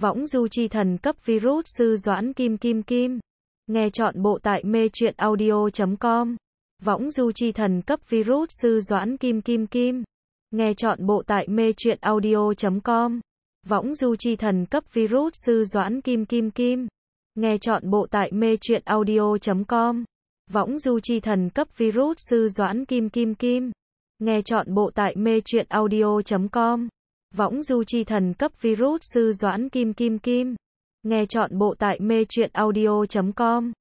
Võng du chi thần cấp virus sư Doãn Kim Kim Kim. Nghe chọn bộ tại mê truyện audio.com. Võng du chi thần cấp virus sư Doãn Kim Kim Kim. Nghe chọn bộ tại mê truyện audio.com. Võng du chi thần cấp virus sư Doãn Kim Kim Kim. Nghe chọn bộ tại mê truyện audio.com. Võng du chi thần cấp virus sư Doãn Kim Kim Kim. Nghe chọn bộ tại mê truyện audio.com. Võng du chi thần cấp virus sư Doãn Kim Kim Kim. Nghe chọn bộ tại mê truyện audio.com